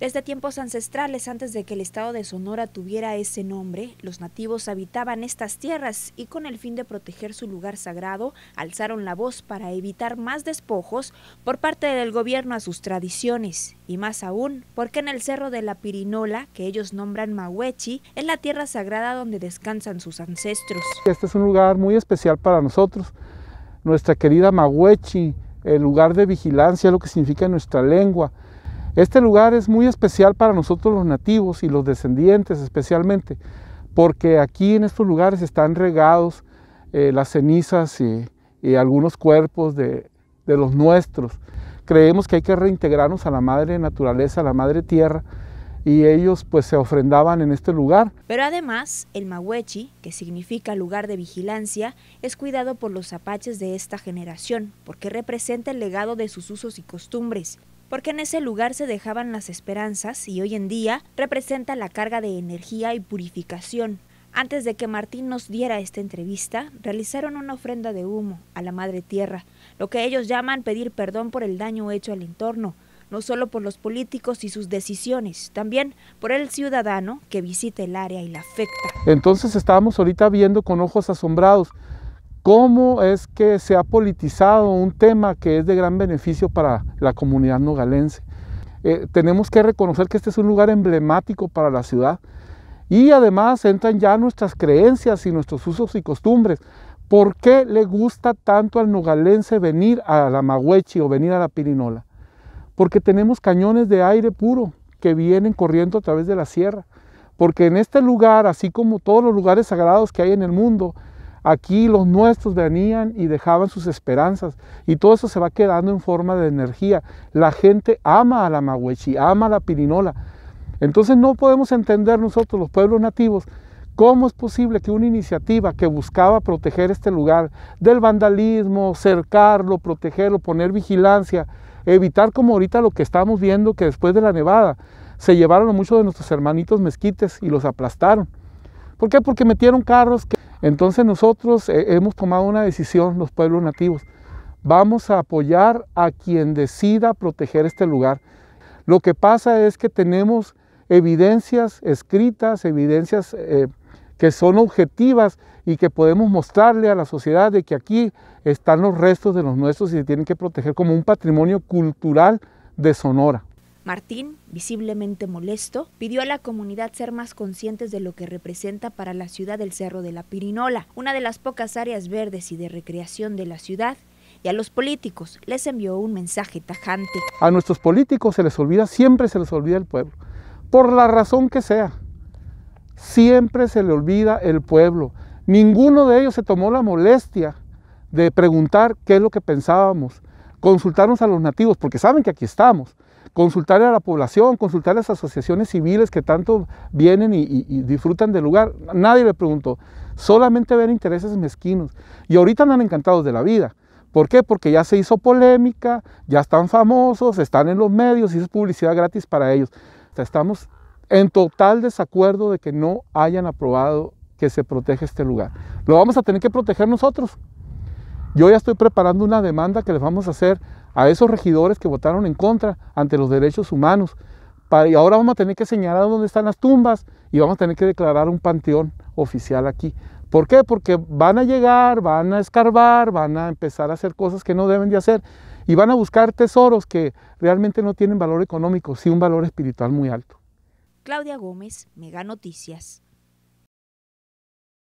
Desde tiempos ancestrales, antes de que el estado de Sonora tuviera ese nombre, los nativos habitaban estas tierras y con el fin de proteger su lugar sagrado, alzaron la voz para evitar más despojos por parte del gobierno a sus tradiciones, y más aún porque en el cerro de la Pirinola, que ellos nombran Mahuechi, es la tierra sagrada donde descansan sus ancestros. Este es un lugar muy especial para nosotros. Nuestra querida Mahuechi, el lugar de vigilancia, lo que significa nuestra lengua, este lugar es muy especial para nosotros los nativos y los descendientes especialmente, porque aquí en estos lugares están regados eh, las cenizas y, algunos cuerpos de, los nuestros. Creemos que hay que reintegrarnos a la madre naturaleza, a la madre tierra, y ellos pues se ofrendaban en este lugar. Pero además, el mahuechi, que significa lugar de vigilancia, es cuidado por los apaches de esta generación, porque representa el legado de sus usos y costumbres porque en ese lugar se dejaban las esperanzas y hoy en día representa la carga de energía y purificación. Antes de que Martín nos diera esta entrevista, realizaron una ofrenda de humo a la Madre Tierra, lo que ellos llaman pedir perdón por el daño hecho al entorno, no solo por los políticos y sus decisiones, también por el ciudadano que visita el área y la afecta. Entonces estábamos ahorita viendo con ojos asombrados cómo es que se ha politizado un tema que es de gran beneficio para la comunidad nogalense. Eh, tenemos que reconocer que este es un lugar emblemático para la ciudad y además entran ya nuestras creencias y nuestros usos y costumbres. ¿Por qué le gusta tanto al nogalense venir a la Mahuechi o venir a la Pirinola? Porque tenemos cañones de aire puro que vienen corriendo a través de la sierra. Porque en este lugar, así como todos los lugares sagrados que hay en el mundo, Aquí los nuestros venían y dejaban sus esperanzas y todo eso se va quedando en forma de energía. La gente ama a la mahuechi, ama a la pirinola. Entonces no podemos entender nosotros, los pueblos nativos, cómo es posible que una iniciativa que buscaba proteger este lugar del vandalismo, cercarlo, protegerlo, poner vigilancia, evitar como ahorita lo que estamos viendo que después de la nevada se llevaron a muchos de nuestros hermanitos mezquites y los aplastaron. ¿Por qué? Porque metieron carros que... Entonces nosotros eh, hemos tomado una decisión, los pueblos nativos. Vamos a apoyar a quien decida proteger este lugar. Lo que pasa es que tenemos evidencias escritas, evidencias eh, que son objetivas y que podemos mostrarle a la sociedad de que aquí están los restos de los nuestros y se tienen que proteger como un patrimonio cultural de Sonora. Martín, visiblemente molesto, pidió a la comunidad ser más conscientes de lo que representa para la ciudad del Cerro de la Pirinola, una de las pocas áreas verdes y de recreación de la ciudad, y a los políticos les envió un mensaje tajante. A nuestros políticos se les olvida, siempre se les olvida el pueblo, por la razón que sea. Siempre se le olvida el pueblo. Ninguno de ellos se tomó la molestia de preguntar qué es lo que pensábamos, consultarnos a los nativos, porque saben que aquí estamos, consultar a la población, consultar a las asociaciones civiles que tanto vienen y, disfrutan del lugar. Nadie le preguntó, solamente ven intereses mezquinos. Y ahorita andan encantados de la vida. ¿Por qué? Porque ya se hizo polémica, ya están famosos, están en los medios, es publicidad gratis para ellos. estamos en total desacuerdo de que no hayan aprobado que se proteja este lugar. Lo vamos a tener que proteger nosotros, yo ya estoy preparando una demanda que les vamos a hacer a esos regidores que votaron en contra ante los derechos humanos. y ahora vamos a tener que señalar dónde están las tumbas y vamos a tener que declarar un panteón oficial aquí. ¿Por qué? Porque van a llegar, van a escarbar, van a empezar a hacer cosas que no deben de hacer y van a buscar tesoros que realmente no tienen valor económico, sí un valor espiritual muy alto. Claudia Gómez, Mega Noticias.